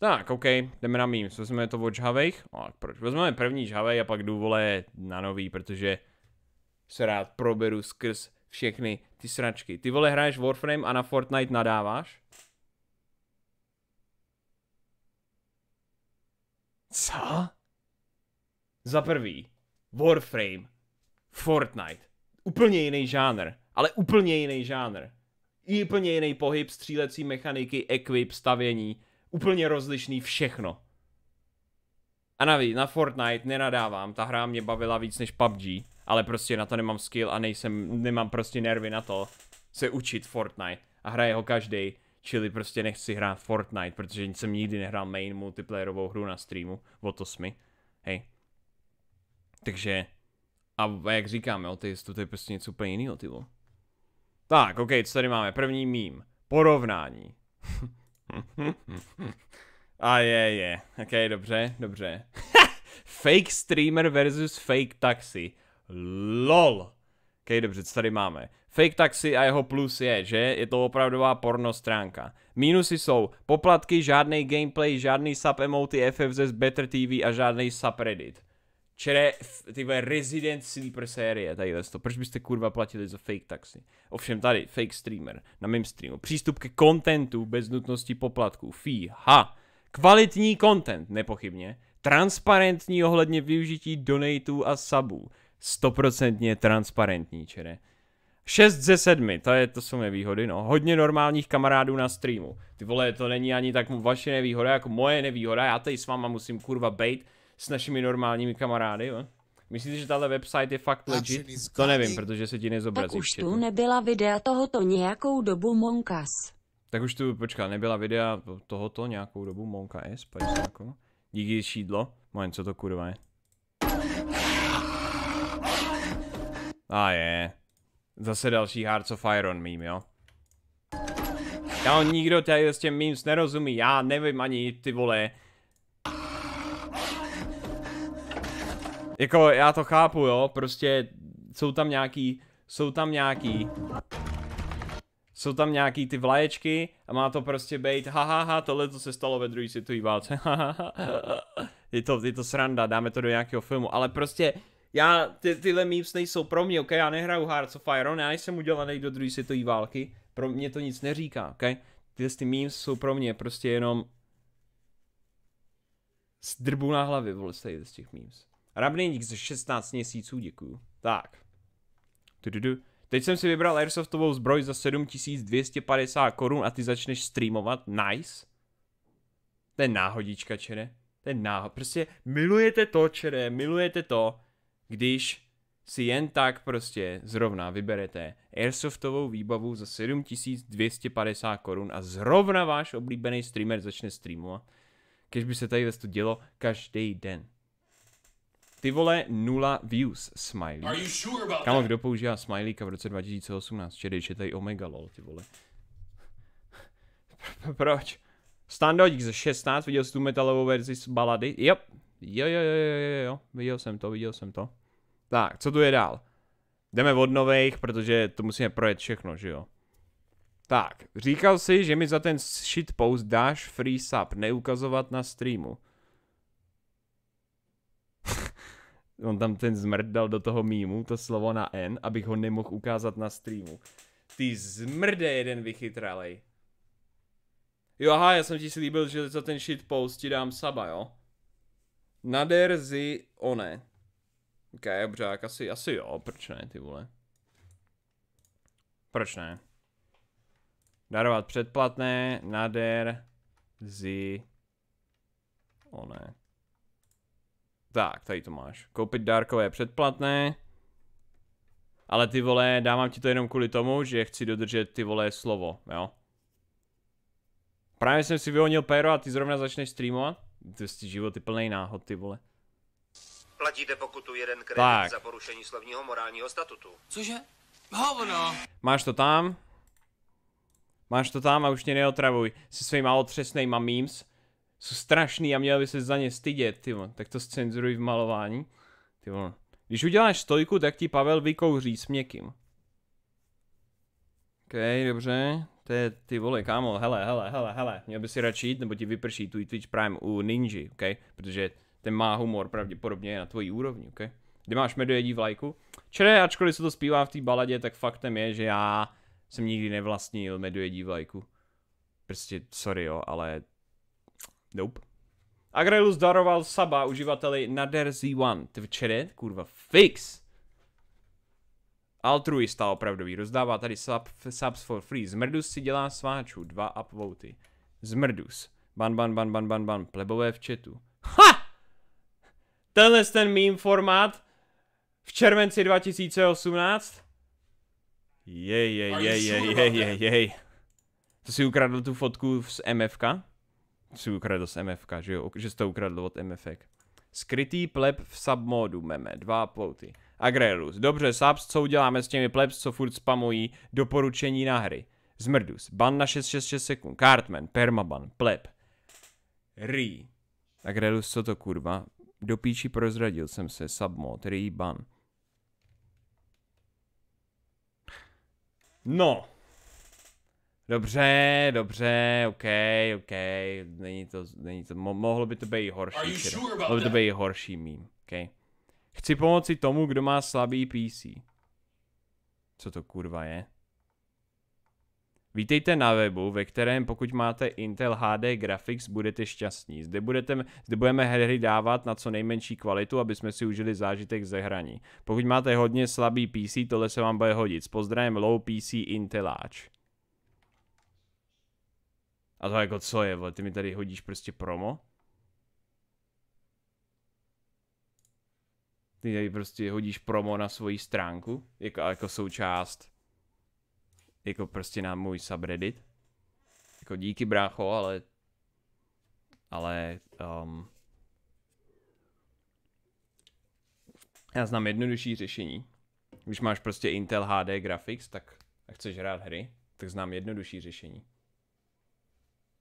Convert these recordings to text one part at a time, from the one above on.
Tak, OK, jdeme na mým, vezmeme to od žhavejch, a proč, vezmeme první žhavej a pak důvole na nový, protože se rád proberu skrz všechny ty sračky. Ty vole hraješ Warframe a na Fortnite nadáváš? Co? Za prvý, Warframe, Fortnite, úplně jiný žánr, ale úplně jiný žánr. I úplně jiný pohyb, střílecí mechaniky, equip, stavění, Úplně rozlišný všechno. A navíc, na Fortnite nenadávám, ta hra mě bavila víc než PUBG, ale prostě na to nemám skill a nejsem, nemám prostě nervy na to se učit Fortnite. A hraje ho každý, čili prostě nechci hrát Fortnite, protože jsem nikdy nehrál main multiplayerovou hru na streamu, o to hej. Takže, a jak říkáme, o teistu, to je prostě něco úplně jiného, ty Tak, ok, co tady máme? První mím. Porovnání. A je, je. Ok, dobře, dobře. fake streamer versus fake taxi. LOL. Ok, dobře, co tady máme? Fake taxi a jeho plus je, že je to opravdová porno stránka. Mínusy jsou poplatky, žádný gameplay, žádný sub emoty FFZ Better TV a žádný subreddit čere, ty vole, Resident Sleeper série, tady to. Proč byste kurva platili za fake taxi? Ovšem tady, fake streamer, na mém streamu. Přístup ke kontentu bez nutnosti poplatků. Fí, ha. Kvalitní content, nepochybně. Transparentní ohledně využití donatů a subů. Stoprocentně transparentní, čere. 6 ze 7, to, je, to jsou výhody. no. Hodně normálních kamarádů na streamu. Ty vole, to není ani tak vaše nevýhoda, jako moje nevýhoda, já tady s váma musím kurva bejt s našimi normálními kamarády, jo? Myslíte, že tahle website je fakt legit? To nevím, protože se ti nezobrazí. Tak už tu nebyla videa tohoto nějakou dobu Monkas. Tak už tu, počká, nebyla videa tohoto nějakou dobu Monka S, jako. Díky šídlo. Moment, co to kurva je? A ah, je. Zase další Hearts of Iron meme, jo? Já nikdo tady s těm memes nerozumí, já nevím ani ty vole, Jako, já to chápu, jo, prostě jsou tam nějaký, jsou tam nějaký, jsou tam nějaký ty vlaječky a má to prostě být, hahaha, ha, tohle to se stalo ve druhé světové válce, je to, je to sranda, dáme to do nějakého filmu, ale prostě, já, ty, tyhle memes nejsou pro mě, ok, já nehraju Hearts of Iron, já jsem udělaný do druhé světové války, pro mě to nic neříká, ok, tyhle ty memes jsou pro mě prostě jenom z drbu na hlavě, vole, z těch memes. Rabný ze 16 měsíců, děkuju. Tak. Tududu. Teď jsem si vybral airsoftovou zbroj za 7250 korun a ty začneš streamovat. Nice. To je náhodička, čere. To je náhod. Prostě milujete to, čere, milujete to, když si jen tak prostě zrovna vyberete airsoftovou výbavu za 7250 korun a zrovna váš oblíbený streamer začne streamovat. Když by se tady to dělo každý den. Ty vole, nula views, smiley. Kámo, kdo používá smileyka v roce 2018? Čedy, tady Omega lol, ty vole. Proč? dík ze 16, viděl jsi tu metalovou verzi z balady? Yep. Jo, jo, jo, jo, jo, viděl jsem to, viděl jsem to. Tak, co tu je dál? Jdeme od nových, protože to musíme projet všechno, že jo? Tak, říkal si, že mi za ten shitpost dáš free sub, neukazovat na streamu. on tam ten zmrt dal do toho mýmu, to slovo na N, abych ho nemohl ukázat na streamu. Ty zmrde jeden vychytralej. Jo, aha, já jsem ti slíbil, že za ten post ti dám saba, jo? Nader zi one. Ok, dobře, asi, asi jo, proč ne, ty vole. Proč ne? Darovat předplatné, nader, zi, one. Tak, tady to máš. Koupit dárkové předplatné. Ale ty vole, dávám ti to jenom kvůli tomu, že chci dodržet ty vole slovo, jo? Právě jsem si vyhonil péro a ty zrovna začneš streamovat? To je život je náhod, ty vole. Platíte pokutu jeden kredit tak. za porušení slovního morálního statutu. Cože? Hovno! Máš to tam? Máš to tam a už mě neotravuj se svýma otřesnýma memes jsou strašný a měl by se za ně stydět, ty tak to scenzuruj v malování. Ty Když uděláš stojku, tak ti Pavel vykouří s měkkým. OK, dobře. To je ty vole, kámo, hele, hele, hele, hele. Měl by si radši jít, nebo ti vyprší tu Twitch Prime u Ninji, OK? Protože ten má humor pravděpodobně na tvojí úrovni, OK? Kdy máš medojedí v lajku? Čere, ačkoliv se to zpívá v té baladě, tak faktem je, že já jsem nikdy nevlastnil medojedí v lajku. Prostě, sorry jo, ale Nope. Agrelus daroval saba uživateli na Z1. Ty včere, kurva, fix! Altruista opravdový, rozdává tady sub, subs for free. Zmrdus si dělá sváčů, dva upvoty. Zmrdus. Ban, ban, ban, ban, ban, ban, plebové v chatu. Ha! Tenhle ten meme formát v červenci 2018? jej, jej, jej, jej, jej, jej. To si ukradl tu fotku z MFK? si ukradl z MFK, že jo, že to ukradl od MFK. Skrytý pleb v submodu, meme, dva plouty. Agrelus, dobře, subs, co uděláme s těmi plebs, co furt spamují, doporučení na hry. Zmrdus, ban na 666 sekund, Cartman, permaban, pleb. Rý. Agrelus, co to kurva? Do píči prozradil jsem se, submod, rý, ban. No. Dobře, dobře, ok, ok, není to, není to, mo- mohlo by to být horší, sure mohlo by to být horší mím, ok. Chci pomoci tomu, kdo má slabý PC. Co to kurva je? Vítejte na webu, ve kterém pokud máte Intel HD Graphics, budete šťastní. Zde, budete, zde budeme hry dávat na co nejmenší kvalitu, aby jsme si užili zážitek ze hraní. Pokud máte hodně slabý PC, tohle se vám bude hodit. S pozdravem Low PC Inteláč. A to jako co je, vole, ty mi tady hodíš prostě promo? Ty tady prostě hodíš promo na svoji stránku, jako, jako součást, jako prostě na můj subreddit. Jako díky brácho, ale, ale, um, já znám jednodušší řešení. Když máš prostě Intel HD Graphics, tak a chceš hrát hry, tak znám jednodušší řešení.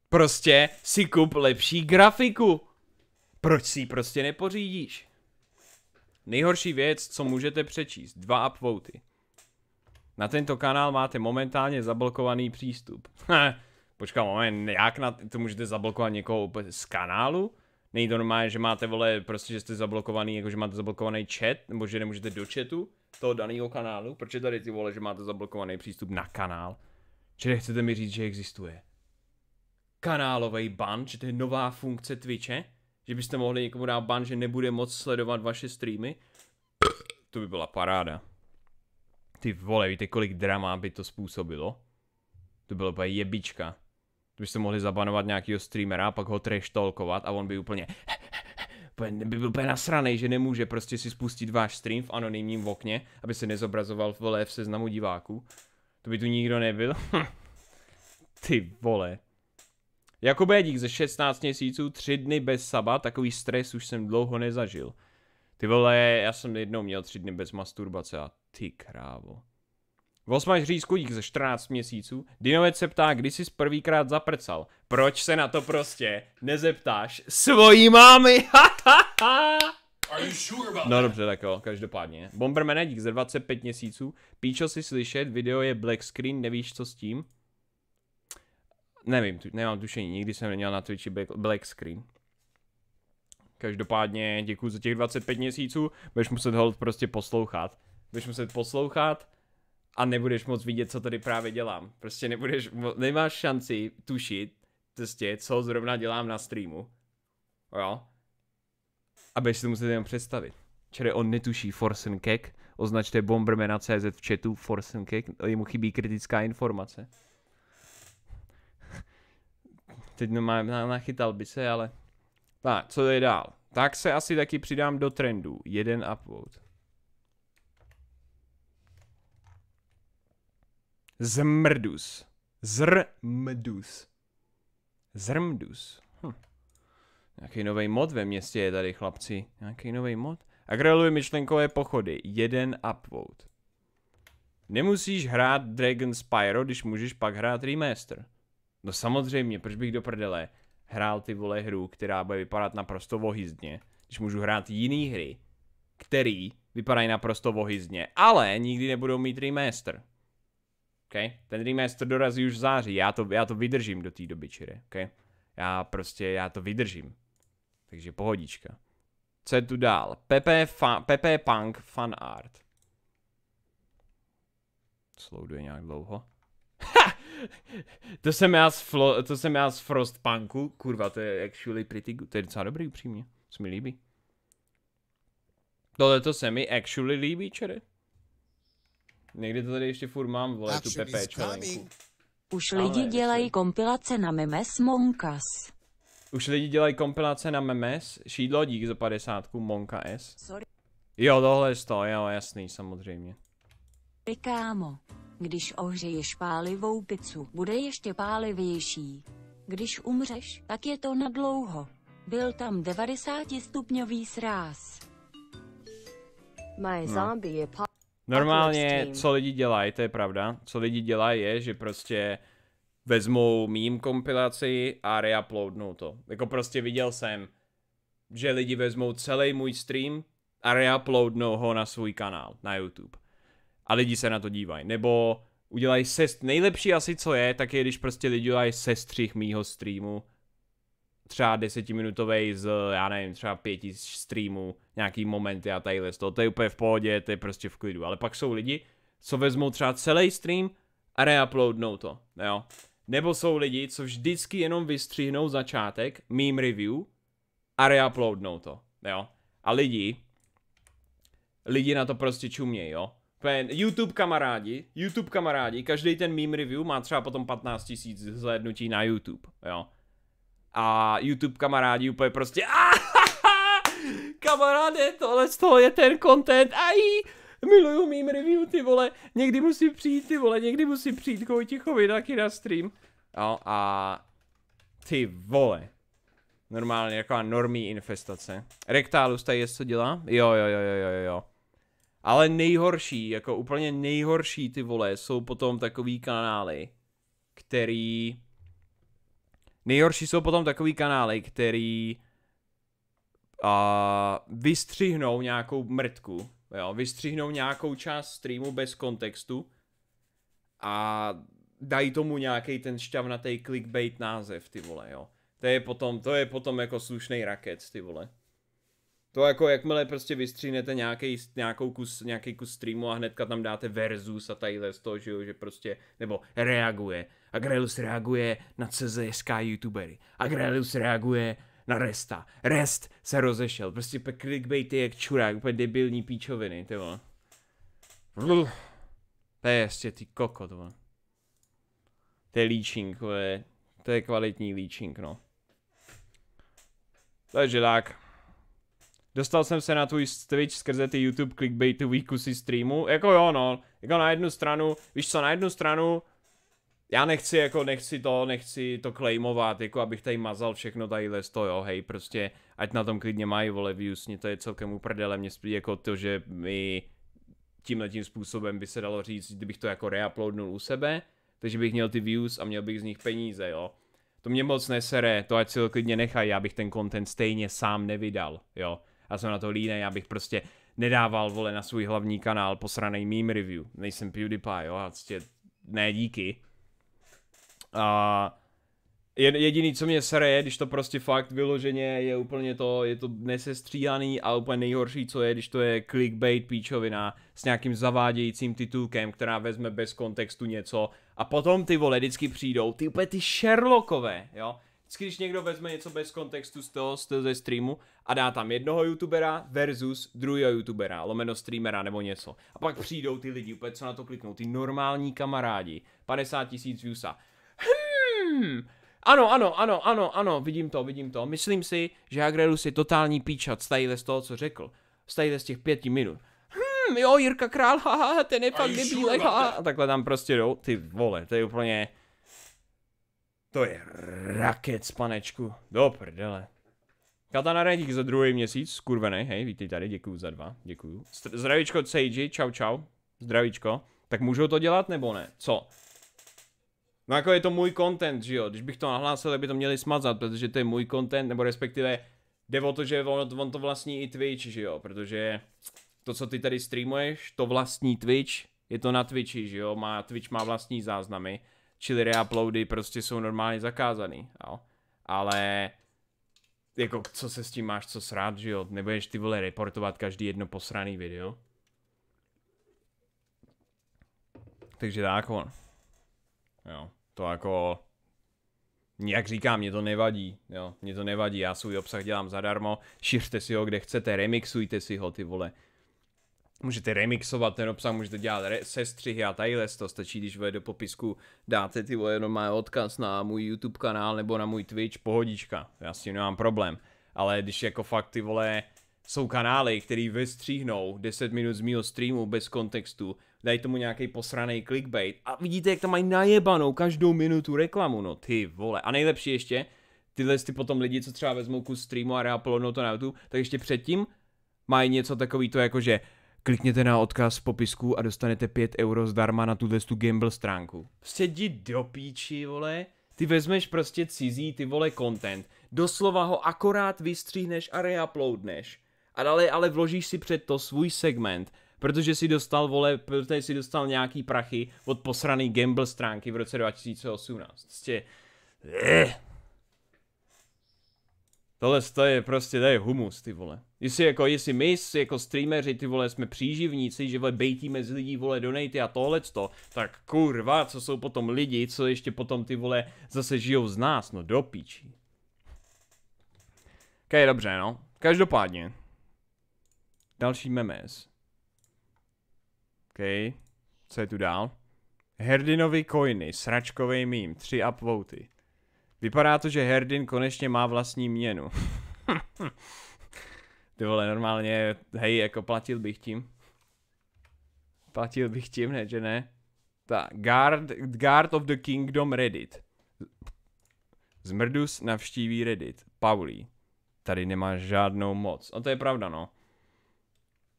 Prostě si kup lepší grafiku. Proč si ji prostě nepořídíš? Nejhorší věc, co můžete přečíst. Dva upvoty. Na tento kanál máte momentálně zablokovaný přístup. Počkej moment, no, jak na to můžete zablokovat někoho z kanálu? Není to normálně, že máte vole, prostě, že jste zablokovaný, jako že máte zablokovaný chat, nebo že nemůžete do chatu toho daného kanálu? Proč je tady ty vole, že máte zablokovaný přístup na kanál? Čili chcete mi říct, že existuje? kanálový ban, že to je nová funkce Twitche, že byste mohli někomu dát ban, že nebude moc sledovat vaše streamy. To by byla paráda. Ty vole, víte kolik drama by to způsobilo? To bylo by jebička. To byste mohli zabanovat nějakého streamera, pak ho treštolkovat a on by úplně by byl úplně nasranej, že nemůže prostě si spustit váš stream v anonymním okně, aby se nezobrazoval vole v seznamu diváků. To by tu nikdo nebyl. Ty vole dík ze 16 měsíců, 3 dny bez saba, takový stres už jsem dlouho nezažil. Ty vole, já jsem jednou měl 3 dny bez masturbace a ty krávo. Vosmaž dík ze 14 měsíců. Dinovec se ptá, kdy jsi prvýkrát zaprcal. Proč se na to prostě nezeptáš svojí mámy? no dobře, tak jo, každopádně. Bombermanek dík ze 25 měsíců. Píčo si slyšet, video je black screen, nevíš co s tím? Nevím, tu, nemám tušení, nikdy jsem neměl na Twitchi black, black screen. Každopádně děkuji za těch 25 měsíců, budeš muset hold prostě poslouchat. Budeš muset poslouchat a nebudeš moc vidět, co tady právě dělám. Prostě nebudeš, nemáš šanci tušit, prostě, co zrovna dělám na streamu. Jo? A budeš si to muset jenom představit. Čili on netuší Forsen Kek, označte Bombermana CZ v chatu Forsen Kek, jemu chybí kritická informace teď no, nachytal by se, ale... A, co je dál? Tak se asi taky přidám do trendů. Jeden upvote. Zmrdus. Zrmdus. Zrmdus. Hm. Nějaký nový mod ve městě je tady, chlapci. Nějaký nový mod? Agreluji myšlenkové pochody. Jeden upvote. Nemusíš hrát Dragon Spyro, když můžeš pak hrát Remaster. No samozřejmě, proč bych do prdele hrál ty vole hru, která bude vypadat naprosto vohyzdně, když můžu hrát jiný hry, který vypadají naprosto vohyzdně, ale nikdy nebudou mít remaster. Okay? Ten remaster dorazí už v září, já to, já to vydržím do té doby, čire. Okay? Já prostě, já to vydržím. Takže pohodička. Co je tu dál? Pepe, fa- Pepe Punk Fan Art. Slouduje je nějak dlouho. Ha! to jsem já z, flo, to jsem já z Frostpunku, kurva, to je actually pretty good, to je docela dobrý upřímně, se mi líbí. Tohle to se mi actually líbí, čere. Někdy to tady ještě furt mám, vole, tu pepe Už lidi Ale, dělají ještě. kompilace na memes Monkas. Už lidi dělají kompilace na memes, šídlo dík za 50, Monka S. Sorry. Jo, tohle je to, jo, jasný, samozřejmě. Pekámo. Když ohřeješ pálivou pizzu, bude ještě pálivější. Když umřeš, tak je to nadlouho. Byl tam 90-stupňový sráz. My no. zombie je Normálně, co lidi dělají, to je pravda, co lidi dělají je, že prostě vezmou mým kompilaci a reuploadnou to. Jako prostě viděl jsem, že lidi vezmou celý můj stream a reuploadnou ho na svůj kanál na YouTube a lidi se na to dívají. Nebo udělají sest, nejlepší asi co je, tak je když prostě lidi udělají sestřih mýho streamu, třeba desetiminutový z, já nevím, třeba pěti streamů, nějaký momenty a tadyhle, to, to je úplně v pohodě, to je prostě v klidu, ale pak jsou lidi, co vezmou třeba celý stream a reuploadnou to, jo. Nebo jsou lidi, co vždycky jenom vystřihnou začátek, meme review a reuploadnou to, jo. A lidi, lidi na to prostě čumějí, jo. YouTube kamarádi, YouTube kamarádi, každý ten meme review má třeba potom 15 tisíc zhlédnutí na YouTube, jo. A YouTube kamarádi úplně prostě, kamaráde, tohle z toho je ten content, aj, miluju meme review, ty vole, někdy musím přijít, ty vole, někdy musím přijít k Vojtichovi taky na stream. Jo, a ty vole, normálně, jako normí infestace. Rektálus tady je, co dělá? Jo, jo, jo, jo, jo, jo. Ale nejhorší, jako úplně nejhorší ty vole, jsou potom takový kanály, který... Nejhorší jsou potom takový kanály, který a vystřihnou nějakou mrtku, jo, vystřihnou nějakou část streamu bez kontextu a dají tomu nějaký ten šťavnatý clickbait název, ty vole, jo. To je potom, to je potom jako slušný raket, ty vole. To jako jakmile prostě vystřínete nějaký, nějakou kus, nějaký kus streamu a hnedka tam dáte versus a tadyhle z toho, že, jo, že prostě, nebo reaguje. Agrelus reaguje na CZSK youtubery. Agrelus reaguje na Resta. Rest se rozešel. Prostě clickbaity jak čurák, úplně debilní píčoviny, ty vole. To je jasně ty koko, To je leeching, to je, to je kvalitní leeching, no. Takže tak. Dostal jsem se na tvůj Twitch skrze ty YouTube clickbaitový kusy streamu. Jako jo, no. Jako na jednu stranu, víš co, na jednu stranu já nechci jako, nechci to, nechci to claimovat, jako abych tady mazal všechno tady to, jo, hej, prostě, ať na tom klidně mají, vole, views, mě to je celkem uprdele, mě spíš jako to, že mi tímhle tím způsobem by se dalo říct, kdybych to jako reuploadnul u sebe, takže bych měl ty views a měl bych z nich peníze, jo. To mě moc nesere, to ať si to klidně nechají, já bych ten content stejně sám nevydal, jo a jsem na to já bych prostě nedával vole na svůj hlavní kanál posranej meme review. Nejsem PewDiePie, jo, a prostě ne díky. A jediný, co mě sere, je, když to prostě fakt vyloženě je úplně to, je to nesestříhaný a úplně nejhorší, co je, když to je clickbait píčovina s nějakým zavádějícím titulkem, která vezme bez kontextu něco a potom ty vole vždycky přijdou, ty úplně ty Sherlockové, jo, Vždycky, když někdo vezme něco bez kontextu z toho, z toho ze streamu a dá tam jednoho youtubera versus druhého youtubera, lomeno streamera nebo něco. A pak přijdou ty lidi, úplně co na to kliknou, ty normální kamarádi, 50 tisíc viewsa. Hmm, ano, ano, ano, ano, ano, vidím to, vidím to. Myslím si, že Agrelus je totální píčat z z toho, co řekl. Z z těch pěti minut. Hmm, jo, Jirka Král, haha, ten je fakt debilek, haha. A takhle tam prostě jdou, ty vole, to je úplně to je raket, panečku. Do prdele. Katana Redík za druhý měsíc, skurvený, hej, vítej tady, děkuju za dva, děkuju. Zdravíčko Seiji, čau čau, zdravíčko. Tak můžu to dělat nebo ne? Co? No jako je to můj content, že jo, když bych to nahlásil, tak by to měli smazat, protože to je můj content, nebo respektive jde o to, že on, on to vlastní i Twitch, že jo, protože to, co ty tady streamuješ, to vlastní Twitch, je to na Twitchi, že jo, má, Twitch má vlastní záznamy čili reuploady prostě jsou normálně zakázaný, jo. Ale jako co se s tím máš co srát, že jo? Nebudeš ty vole reportovat každý jedno posraný video. Takže tak on. Jo, to jako... Jak říkám, mě to nevadí, jo, mě to nevadí, já svůj obsah dělám zadarmo, šiřte si ho kde chcete, remixujte si ho ty vole, Můžete remixovat ten obsah, můžete dělat re- sestřihy a tadyhle, to stačí, když ve do popisku dáte ty vole, jenom má odkaz na můj YouTube kanál nebo na můj Twitch, pohodička, já s tím nemám problém. Ale když jako fakt ty vole, jsou kanály, který vystříhnou 10 minut z mýho streamu bez kontextu, daj tomu nějaký posraný clickbait a vidíte, jak tam mají najebanou každou minutu reklamu, no ty vole. A nejlepší ještě, tyhle ty potom lidi, co třeba vezmou kus streamu a reaplodnou to na YouTube, tak ještě předtím mají něco takový to jako, že klikněte na odkaz v popisku a dostanete 5 euro zdarma na tuhle tu Gimbal stránku. Sedí prostě do píči, vole. Ty vezmeš prostě cizí, ty vole, content. Doslova ho akorát vystříhneš a reuploadneš. A dále ale vložíš si před to svůj segment, protože si dostal, vole, protože si dostal nějaký prachy od posraný Gamble stránky v roce 2018. Prostě... Eh. Tohle je prostě, to je humus, ty vole. Jestli jako, jestli my, jako streameři, ty vole, jsme příživníci, že vole, bejtíme z lidí, vole, donaty a tohle to, tak kurva, co jsou potom lidi, co ještě potom ty vole zase žijou z nás, no do piči. Ok, dobře, no. Každopádně. Další memes. Ok. Co je tu dál? Herdinovi coiny, sračkový mím, tři upvoty. Vypadá to, že Herdin konečně má vlastní měnu. Ty vole, normálně, hej, jako platil bych tím. Platil bych tím, ne, že ne? Ta Guard, Guard of the Kingdom Reddit. Zmrdus navštíví Reddit. Pauli, Tady nemá žádnou moc. A to je pravda, no.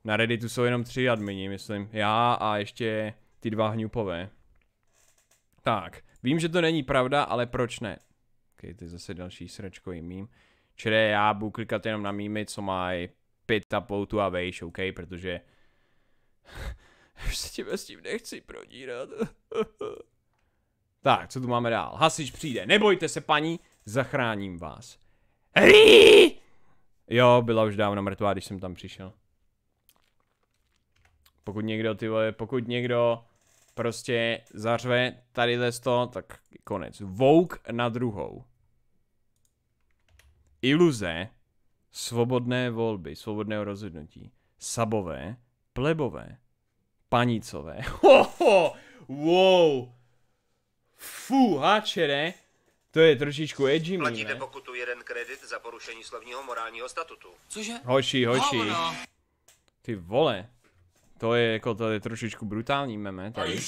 Na Redditu jsou jenom tři admini, myslím. Já a ještě ty dva hňupové. Tak. Vím, že to není pravda, ale proč ne? okay, to je zase další sračkový mím. Čili já budu klikat jenom na mýmy, co mají pět poutu a vejš, OK, protože už se tě s tím nechci prodírat. tak, co tu máme dál? Hasič přijde, nebojte se paní, zachráním vás. Rí! Jo, byla už dávno mrtvá, když jsem tam přišel. Pokud někdo, ty vole, pokud někdo prostě zařve tadyhle to, tak konec. Vouk na druhou iluze svobodné volby, svobodného rozhodnutí. Sabové, plebové, panicové. Ho, ho, wow. Fú, háčere. To je trošičku edgy, Platíte pokutu jeden kredit za porušení slovního morálního statutu. Cože? Hoši, hoši. Ty vole. To je jako, to je trošičku brutální meme tady.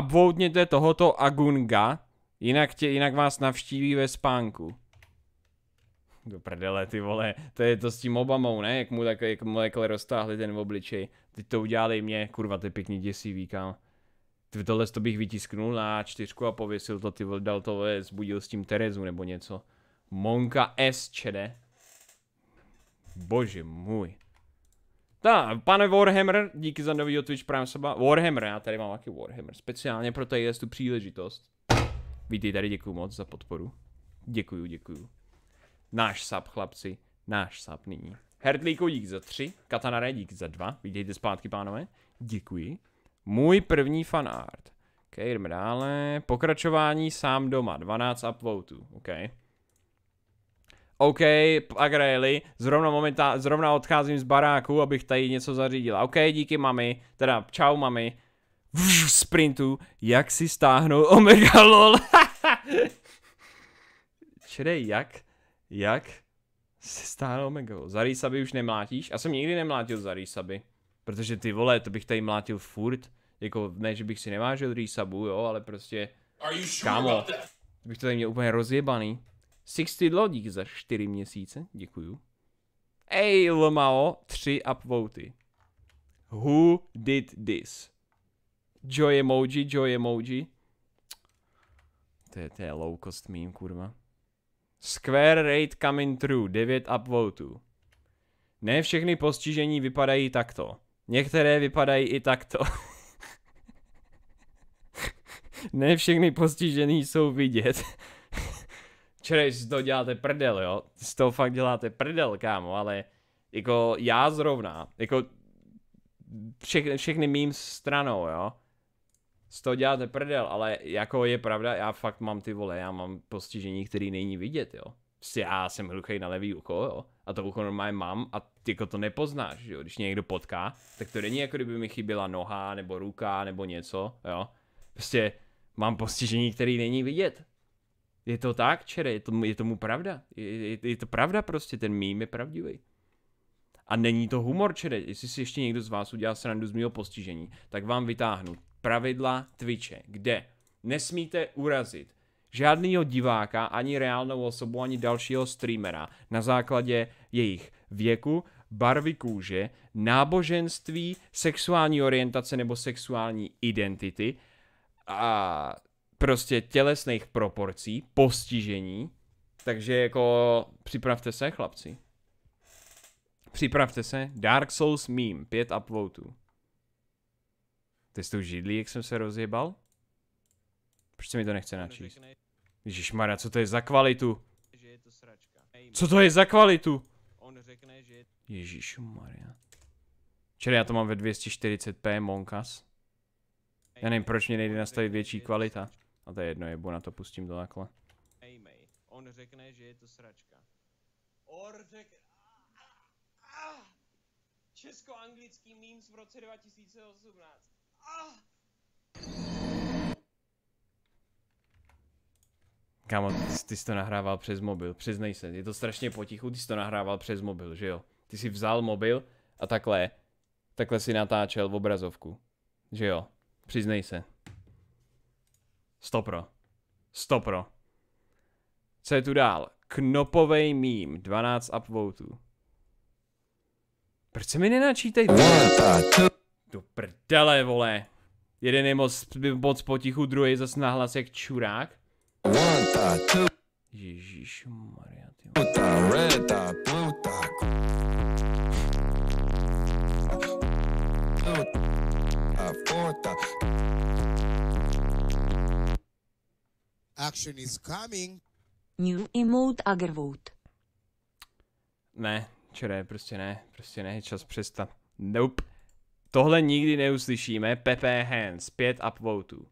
Upvoutněte tohoto Agunga, jinak, tě, jinak vás navštíví ve spánku do prdele, ty vole, to je to s tím Obamou, ne, jak mu takhle, jak mu takhle roztáhli ten v obličej, teď to udělali mě, kurva, ty je pěkně děsivý, kam. Ty tohle to bych vytisknul na čtyřku a pověsil to, ty vole, dal to, vole, zbudil s tím Terezu nebo něco. Monka S, čede. Bože můj. Ta, pane Warhammer, díky za nový Twitch Prime seba. Warhammer, já tady mám taky Warhammer, speciálně pro tady tu příležitost. Vítej tady, děkuji moc za podporu. Děkuju, děkuju. Náš sub, chlapci. Náš sub nyní. Hertlíko dík za tři, Katanare dík za dva. Vítejte zpátky, pánové. Děkuji. Můj první fanart. OK, jdeme dále. Pokračování sám doma. 12 upvotů. OK. OK, Agreli, zrovna, momenta, zrovna odcházím z baráku, abych tady něco zařídil. OK, díky mami, teda čau mami. V sprintu, jak si stáhnout Omega LOL. Čedej, jak? jak se stáhnou Omega, Za Rýsaby už nemlátíš? Já jsem nikdy nemlátil za Rýsaby. Protože ty vole, to bych tady mlátil furt. Jako, ne, že bych si nevážil Rysabu, jo, ale prostě... Kámo, bych to tady měl úplně rozjebaný. 60 lodík za 4 měsíce, děkuju. Ej, Lmao, 3 upvoty. Who did this? Joy emoji, joy emoji. To je, to je low cost meme, kurva. Square rate coming through, 9 upvotů. Ne všechny postižení vypadají takto. Některé vypadají i takto. ne všechny postižení jsou vidět. Čerej, si to děláte prdel, jo? Z toho fakt děláte prdel, kámo, ale jako já zrovna, jako všechny všechny mým stranou, jo? z toho dělat neprdel, ale jako je pravda, já fakt mám ty vole, já mám postižení, který není vidět, jo. Prostě já jsem hluchý na levý ucho, jo. A to ucho normálně mám a jako to nepoznáš, jo. Když mě někdo potká, tak to není jako kdyby mi chyběla noha, nebo ruka, nebo něco, jo. Prostě mám postižení, který není vidět. Je to tak, čere, je, to je tomu pravda. Je, je, je to pravda prostě, ten mým je pravdivý. A není to humor, čere. Jestli si ještě někdo z vás udělá srandu z mého postižení, tak vám vytáhnu pravidla Twitche, kde nesmíte urazit žádného diváka, ani reálnou osobu, ani dalšího streamera na základě jejich věku, barvy kůže, náboženství, sexuální orientace nebo sexuální identity a prostě tělesných proporcí, postižení. Takže jako připravte se, chlapci. Připravte se, Dark Souls meme, pět upvotů. To je s tou židlí, jak jsem se rozjebal? Proč se mi to nechce načíst? Ježišmarja, co to je za kvalitu? Co to je za kvalitu? Ježišmarja. Čili já to mám ve 240p Monkas. Já nevím, proč mě nejde nastavit větší kvalita. A to je jedno, jebu na to, pustím do takhle. On řekne, že je to sračka. Or řekne... Ah, ah. Česko-anglický memes v roce 2018. Kámo, ty, ty jsi to nahrával přes mobil, přiznej se, je to strašně potichu, ty jsi to nahrával přes mobil, že jo? Ty jsi vzal mobil a takhle, takhle si natáčel v obrazovku, že jo? Přiznej se. Stopro. Stopro. Co je tu dál? Knopovej mím, 12 upvotů. Proč se mi nenačítej? do prdele, vole. Jeden je moc, moc potichu, druhý je zase nahlas jak čurák. Ježíš Maria, ty Action is coming. New emote agervout. Ne, čere, prostě ne, prostě ne, čas přestat. Nope. Tohle nikdy neuslyšíme. Pepe Hands, 5 upvotů.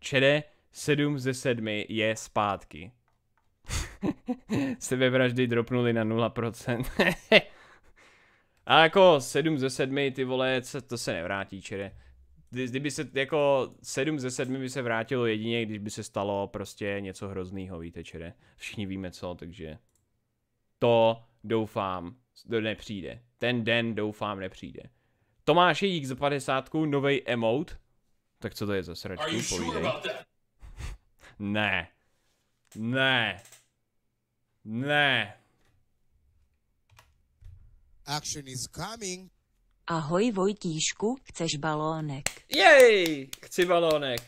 Čede, 7 ze 7 je zpátky. Sebevraždy dropnuli na 0%. A jako 7 ze 7, ty vole, to se nevrátí, čede. Kdyby se, jako 7 ze 7 by se vrátilo jedině, když by se stalo prostě něco hroznýho, víte, čede. Všichni víme co, takže to doufám nepřijde. Ten den doufám nepřijde je Jík za 50 novej emote. Tak co to je za sračku? sure ne. Ne. Ne. Action is coming. Ahoj Vojtíšku, chceš balónek? Jej, chci balónek.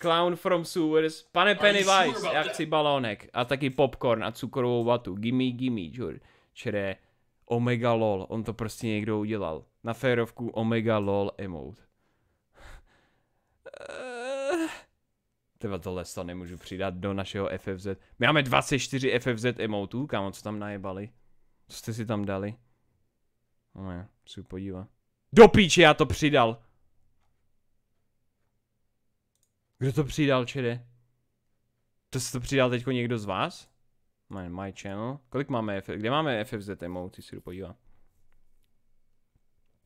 Clown from Sewers, pane Pennywise, já chci balónek. A taky popcorn a cukrovou vatu. Gimme, gimme, čure. Omega lol, on to prostě někdo udělal. Na férovku Omega lol emote. Eh, Teba tohle to nemůžu přidat do našeho FFZ. My máme 24 FFZ emotů, kámo, co tam najebali? Co jste si tam dali? No je, si podívat. Do píče, já to přidal! Kdo to přidal, čede? To se to přidal teďko někdo z vás? My channel. Kolik máme FFZ? Kde máme FFZ emoty? Si jdu podívám.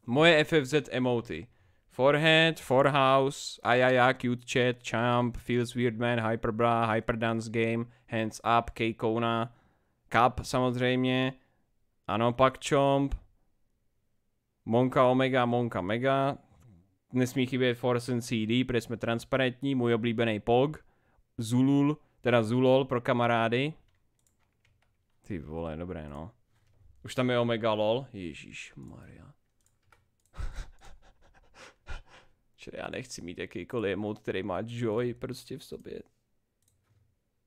Moje FFZ emoty. Forehead, Forehouse, Ayaja, Cute Chat, Champ, Feels Weird Man, Hyperbra, Hyperdance Game, Hands Up, kona, Cup samozřejmě, ano, pak Chomp, Monka Omega, Monka Mega, nesmí chybět and CD, protože jsme transparentní, můj oblíbený Pog, Zulul, teda Zulol pro kamarády, ty vole, dobré no. Už tam je Omega LOL. Ježíš Maria. Čili já nechci mít jakýkoliv mod, který má joy prostě v sobě.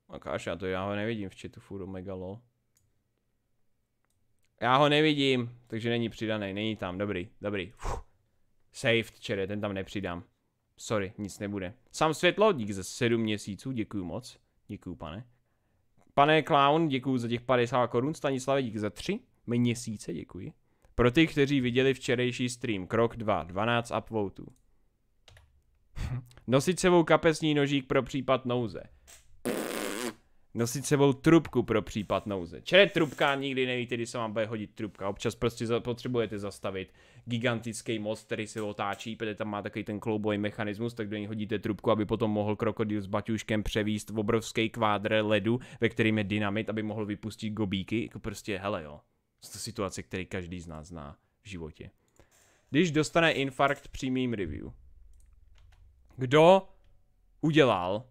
Akáš, no já to já ho nevidím v chatu furt Omega LOL. Já ho nevidím, takže není přidaný, není tam, dobrý, dobrý. Fuh. Saved, čere, ten tam nepřidám. Sorry, nic nebude. Sám světlo, dík za sedm měsíců, děkuju moc. Děkuju, pane. Pane Clown, děkuji za těch 50 korun, Stanislav, díky za 3 měsíce, děkuji. Pro ty, kteří viděli včerejší stream, krok 2, 12 upvotů. Nosit sebou kapesní nožík pro případ nouze nosit sebou trubku pro případ nouze. Čere trubka, nikdy nevíte, kdy se vám bude hodit trubka. Občas prostě potřebujete zastavit gigantický most, který se otáčí, protože tam má takový ten kloubový mechanismus, tak do něj hodíte trubku, aby potom mohl krokodýl s baťuškem převíst v obrovský kvádr ledu, ve kterým je dynamit, aby mohl vypustit gobíky. Jako prostě, hele jo, to situace, který každý z nás zná v životě. Když dostane infarkt přímým review. Kdo udělal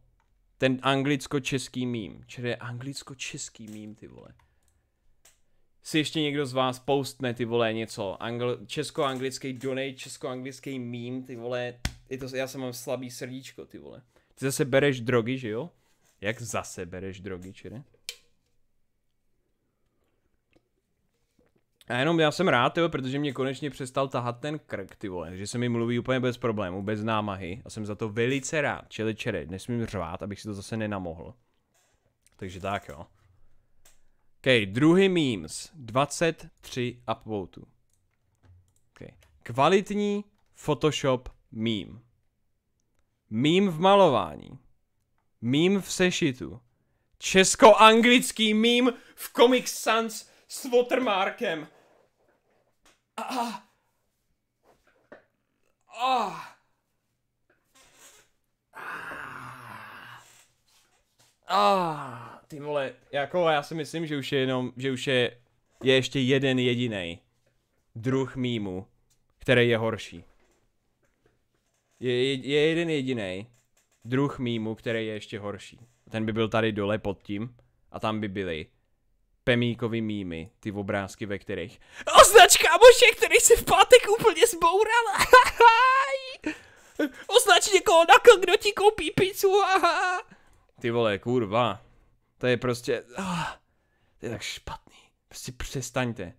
ten anglicko-český mím. Čili anglicko-český mím, ty vole. Si ještě někdo z vás postne, ty vole, něco. Angl- česko-anglický donate, česko-anglický mím, ty vole. Je to, já jsem mám slabý srdíčko, ty vole. Ty zase bereš drogy, že jo? Jak zase bereš drogy, čili? A jenom já jsem rád, jo, protože mě konečně přestal tahat ten krk, ty vole, že se mi mluví úplně bez problémů, bez námahy a jsem za to velice rád, čili čere, nesmím řvát, abych si to zase nenamohl. Takže tak jo. OK, druhý memes, 23 upvotů. Okay. Kvalitní Photoshop meme. Meme v malování. Meme v sešitu. Česko-anglický meme v Comic Sans s Watermarkem. Ah. Ah. Ah, ty vole, jako já si myslím, že už je jenom, že už je, je ještě jeden jediný druh mýmu, který je horší. Je, je jeden jediný druh mýmu, který je ještě horší. Ten by byl tady dole pod tím a tam by byly Pemíkovi mými, ty obrázky, ve kterých Označ kámoše, který si v pátek úplně zboural, Označ někoho na kdo ti koupí pizzu, Ty vole, kurva, to je prostě, ah, to je tak špatný, prostě přestaňte.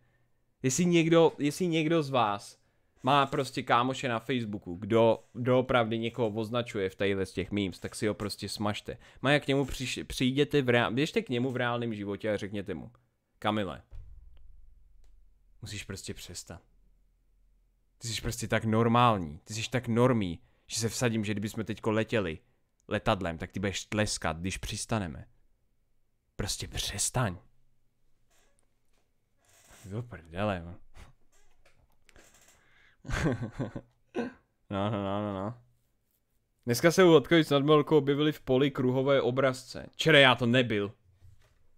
Jestli někdo, jestli někdo z vás má prostě kámoše na Facebooku, kdo doopravdy někoho označuje v tadyhle z těch memes, tak si ho prostě smažte. jak k němu přiš, přijděte, v reál, běžte k němu v reálném životě a řekněte mu, Kamile, musíš prostě přestat. Ty jsi prostě tak normální, ty jsi tak normý, že se vsadím, že kdybychom teďko letěli letadlem, tak ty budeš tleskat, když přistaneme. Prostě přestaň. Do prdele, man. No. No, no, no, no, no. Dneska se u Lotkovic nad Melkou objevili v poli kruhové obrazce. Čere, já to nebyl.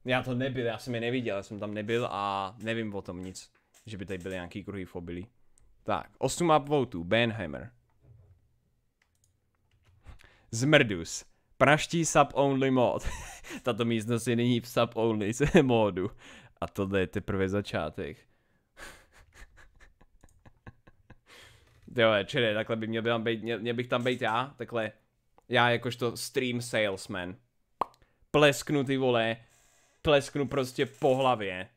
Já to nebyl, já jsem je neviděl, já jsem tam nebyl a nevím o tom nic. Že by tady byly nějaký kruhy v Tak, 8 upvotů, Benhammer. Zmrdus. Praští sub-only mod. Tato místnost je nyní v sub-only modu. A tohle je teprve začátek. Jo, čili, takhle by měl, by tam být, měl, měl bych tam být já, takhle, já jakožto stream salesman. Plesknu ty vole, plesknu prostě po hlavě.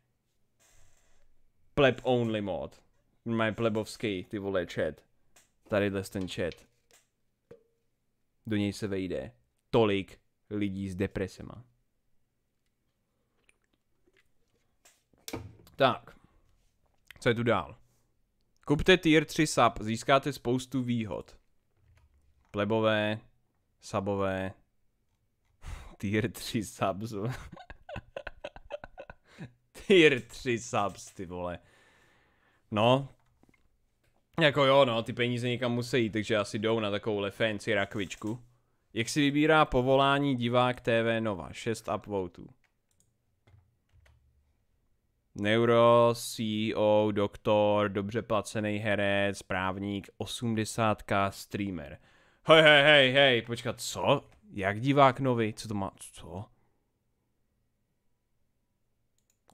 Pleb only mod. Mají plebovský, ty vole, chat. Tadyhle ten chat. Do něj se vejde tolik lidí s depresema. Tak. Co je tu dál? Kupte tier 3 sub, získáte spoustu výhod. Plebové, sabové, tier 3 subs. tier 3 subs, ty vole. No. Jako jo, no, ty peníze někam musí jít, takže asi jdou na takovou fancy rakvičku. Jak si vybírá povolání divák TV Nova? 6 upvotů. Neuro, CEO, doktor, dobře placený herec, právník, osmdesátka, streamer. Hej, hej, hej, hej, počkat, co? Jak divák nový? Co to má? Co?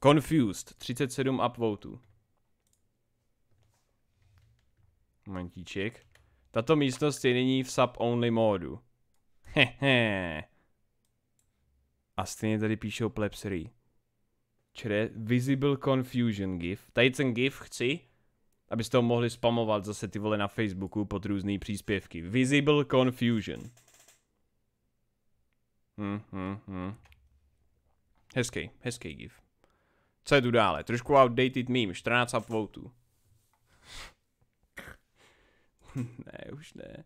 Confused, 37 upvotů. Momentíček. Tato místnost je nyní v sub-only módu. Hehe. A stejně tady píšou plepsery čere, visible confusion gif. Tady ten gif chci, abyste ho mohli spamovat zase ty vole na Facebooku pod různý příspěvky. Visible confusion. Hm, hm, hm. Hezký, hezký gif. Co je tu dále? Trošku outdated meme, 14 upvotů. ne, už ne.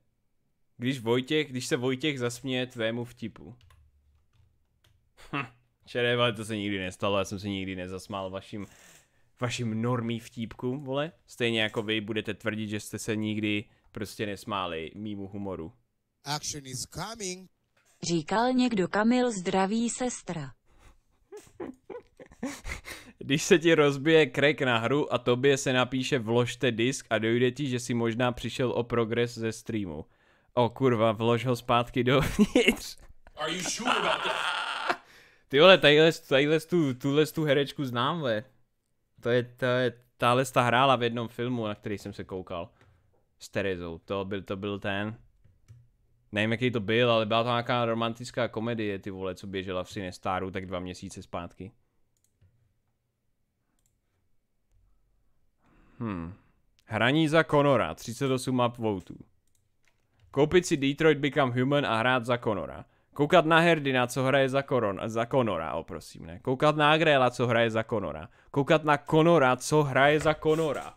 Když Vojtěch, když se Vojtěch zasměje tvému vtipu. Hm. Čere, ale to se nikdy nestalo, já jsem se nikdy nezasmál vašim, vašim normí vtípku, vole. Stejně jako vy budete tvrdit, že jste se nikdy prostě nesmáli mýmu humoru. Action is coming. Říkal někdo Kamil zdraví sestra. Když se ti rozbije krek na hru a tobě se napíše vložte disk a dojde ti, že si možná přišel o progres ze streamu. O kurva, vlož ho zpátky dovnitř. Are you sure about that? Ty vole, tadyhle, tadyhle tu, tuhle tu herečku znám, ve. To je, to je, tahle ta hrála v jednom filmu, na který jsem se koukal. S Terezou, to byl, to byl ten. Nevím, jaký to byl, ale byla to nějaká romantická komedie, ty vole, co běžela v Cinestaru tak dva měsíce zpátky. Hmm. Hraní za Conora, 38 map votů. Koupit si Detroit Become Human a hrát za Conora. Koukat na Herdina, co hraje za, koron, za Konora, oprosím, ne? Koukat na Agrela, co hraje za Konora. Koukat na Konora, co hraje za Konora.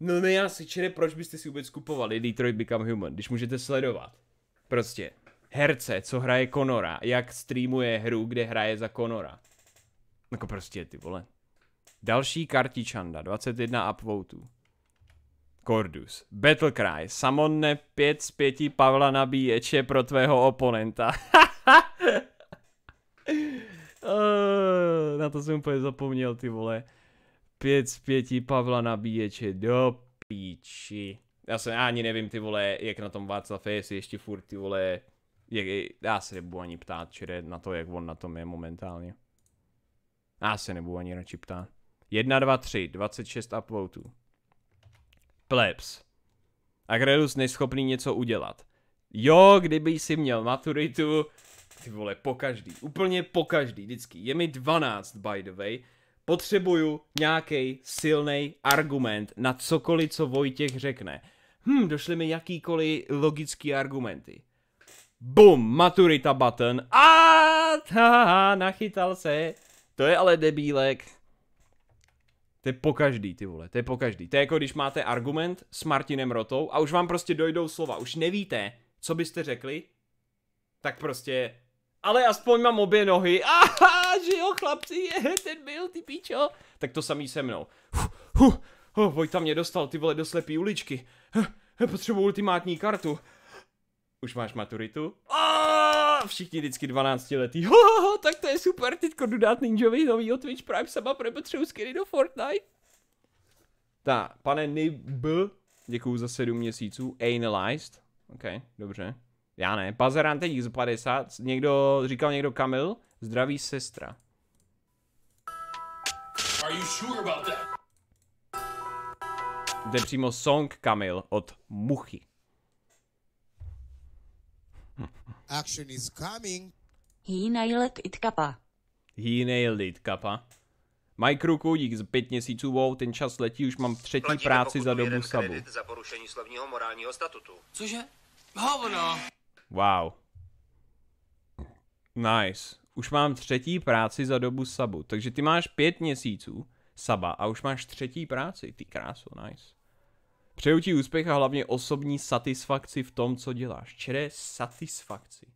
No ne, no, já si čere, proč byste si vůbec kupovali Detroit Become Human, když můžete sledovat. Prostě. Herce, co hraje Konora, jak streamuje hru, kde hraje za Konora. Jako prostě ty vole. Další kartičanda, 21 upvotů. Kordus. Battlecry. Samonne 5 z 5 Pavla nabíječe pro tvého oponenta. Na to jsem úplně zapomněl, ty vole. 5 z 5 Pavla nabíječe. Do píči. Já se ani nevím, ty vole, jak na tom Václav je, jestli ještě furt, ty vole, jak, já se nebudu ani ptát, čere, na to, jak on na tom je momentálně. Já se nebudu ani radši ptát. 1, 2, 3, 26 uploadů plebs. Agrelus neschopný něco udělat. Jo, kdyby si měl maturitu, ty vole, po každý, úplně po každý, vždycky. Je mi 12, by the way. Potřebuju nějaký silný argument na cokoliv, co Vojtěch řekne. Hm, došly mi jakýkoliv logický argumenty. Bum, maturita button. A ta, nachytal se. To je ale debílek. To je po každý, ty vole, to je po každý. To je jako když máte argument s Martinem Rotou a už vám prostě dojdou slova, už nevíte, co byste řekli, tak prostě, ale aspoň mám obě nohy, aha, že jo chlapci, je, ten byl, ty píčo. Tak to samý se mnou. Huh, huh, oh, Vojta mě dostal, ty vole, do slepý uličky. Huh, potřebuji ultimátní kartu. Už máš maturitu? Oh! všichni vždycky 12 letý. Oh, tak je super, teďko jdu dát Ninjovi novýho Twitch Prime sama, protože skiny do Fortnite. Ta, pane Nib, děkuju za 7 měsíců, Analyzed, ok, dobře. Já ne, Pazerán teď z 50, někdo, říkal někdo Kamil, zdraví sestra. Are you sure about that? Jde přímo song Kamil od Muchy. Action is coming. He nailed it kapa. He nailed it kapa. Mike Ruku, dík z pět měsíců, wow, ten čas letí, už mám třetí Platíme práci za dobu sabu. za porušení slovního morálního statutu. Cože? Hovno! Wow. Nice. Už mám třetí práci za dobu sabu, takže ty máš pět měsíců saba a už máš třetí práci, ty krásu, nice. Přeju ti úspěch a hlavně osobní satisfakci v tom, co děláš. Čere satisfakci.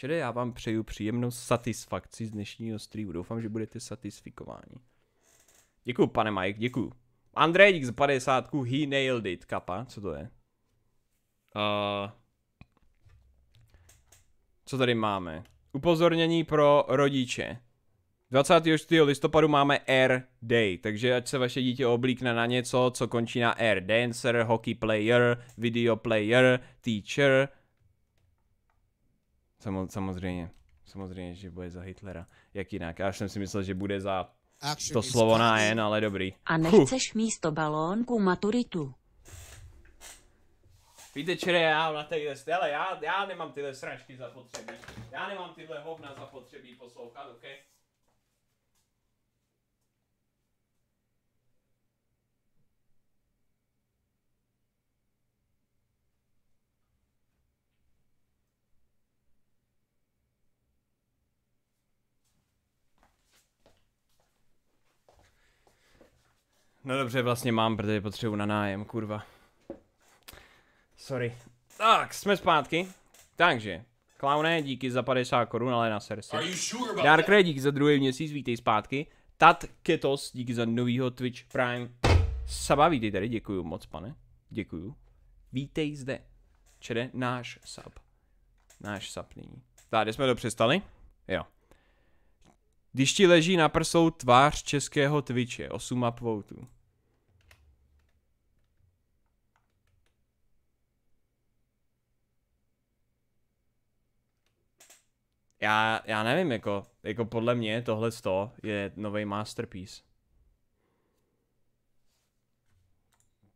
Čili já vám přeju příjemnou satisfakci z dnešního streamu. Doufám, že budete satisfikováni. Děkuju, pane Mike, děkuju. Andrej dík z 50, he nailed it, kapa, co to je? Uh, co tady máme? Upozornění pro rodiče. 24. listopadu máme Air Day, takže ať se vaše dítě oblíkne na něco, co končí na Air Dancer, Hockey Player, Video Player, Teacher, samozřejmě. Samozřejmě, že bude za Hitlera. Jak jinak? Já jsem si myslel, že bude za to slovo na N, ale dobrý. A nechceš huh. místo balónku maturitu. Víte, čere, já na téhle, stěle? já, já nemám tyhle sračky zapotřebí. Já nemám tyhle hovna zapotřebí poslouchat, okej? Okay? No dobře, vlastně mám, protože potřebuji na nájem, kurva. Sorry. Tak, jsme zpátky. Takže, klauné, díky za 50 korun, ale na srdci. Sure Darkre, díky za druhý měsíc, vítej zpátky. Tat Ketos, díky za novýho Twitch Prime. Saba, vítej tady, děkuju moc, pane. Děkuju. Vítej zde. Čede, náš sub. Náš sub nyní. Tak, jsme to přestali? Jo. Když ti leží na prsou tvář českého Twitche, 8 upvotů. Já, já nevím, jako, jako podle mě tohle to je nový masterpiece.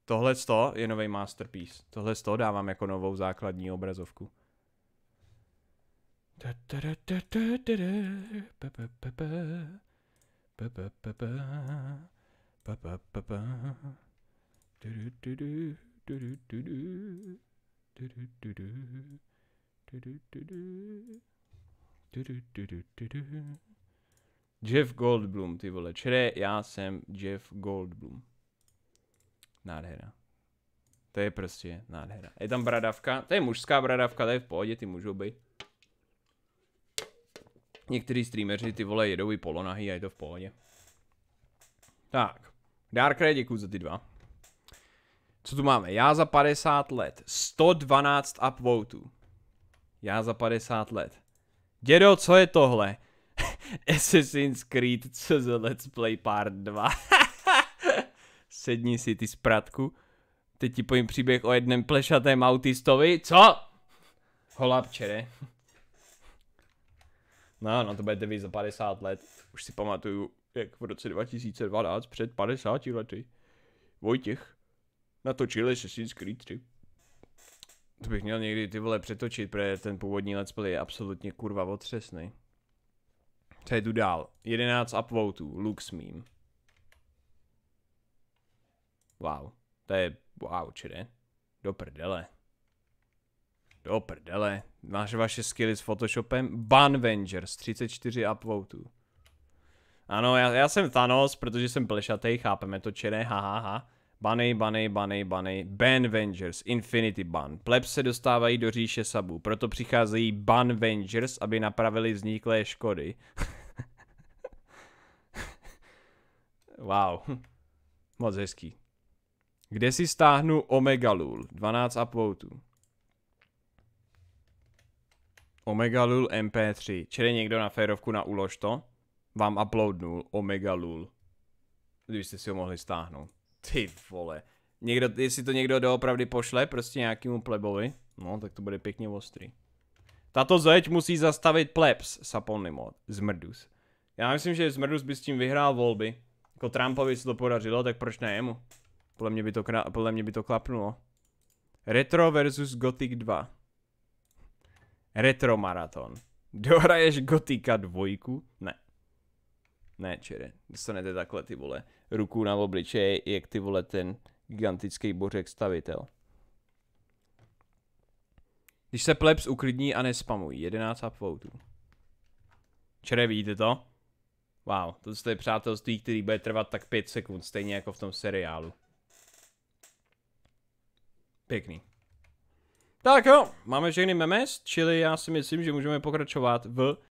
Tohle to je nový masterpiece. Tohle to dávám jako novou základní obrazovku. Jeff Goldblum, ty vole. Čere, já jsem Jeff Goldblum. Nádhera. To je prostě nádhera. Je tam bradavka, to je mužská bradavka, to je v pohodě, ty můžou být. Někteří streameři ty vole jedou i polonahy a je to v pohodě. Tak. Darkrai, děkuji za ty dva. Co tu máme? Já za 50 let. 112 upvotů. Já za 50 let. Dědo, co je tohle? Assassin's Creed CZ Let's Play Part 2. Sedni si ty zpratku. Teď ti pojím příběh o jednom plešatém autistovi. Co? ne? No, no to bude vy za 50 let. Už si pamatuju, jak v roce 2012, před 50 lety, Vojtěch natočil Assassin's Creed 3. To bych měl někdy ty vole přetočit, protože ten původní let's play je absolutně kurva otřesný. Co jdu dál? 11 upvotů, Lux meme. Wow, to je wow, ne? Do prdele. Do prdele, máš vaše skilly s Photoshopem? Banvenger z 34 upvotů. Ano, já, já jsem Thanos, protože jsem plešatej, chápeme to čeré, ha, ha, ha. Bunny, bunny, bunny, bunny, Banvengers, Infinity Ban. Pleb se dostávají do říše sabů, proto přicházejí Banvengers, aby napravili vzniklé škody. wow, moc hezký. Kde si stáhnu Omega Lul? 12 upvotů. Omega Lul MP3. Čili někdo na férovku na ulož to vám uploadnul Omega Lul. Kdybyste si ho mohli stáhnout. Ty vole. Někdo, jestli to někdo doopravdy pošle, prostě nějakému plebovi, no tak to bude pěkně ostrý. Tato zeď musí zastavit plebs, saponny mod, zmrdus. Já myslím, že zmrdus by s tím vyhrál volby. Jako Trumpovi se to podařilo, tak proč ne jemu? Podle mě by to, podle mě by to klapnulo. Retro versus Gothic 2. Retromaraton. Dohraješ Gotika dvojku? Ne. Ne, čere, dostanete takhle ty vole ruku na obličeji, jak ty vole ten gigantický bořek stavitel. Když se plebs uklidní a nespamují, 11 upvotů. Čere, vidíte to? Wow, to je přátelství, který bude trvat tak 5 sekund, stejně jako v tom seriálu. Pěkný. Tak jo, máme všechny memes, čili já si myslím, že můžeme pokračovat v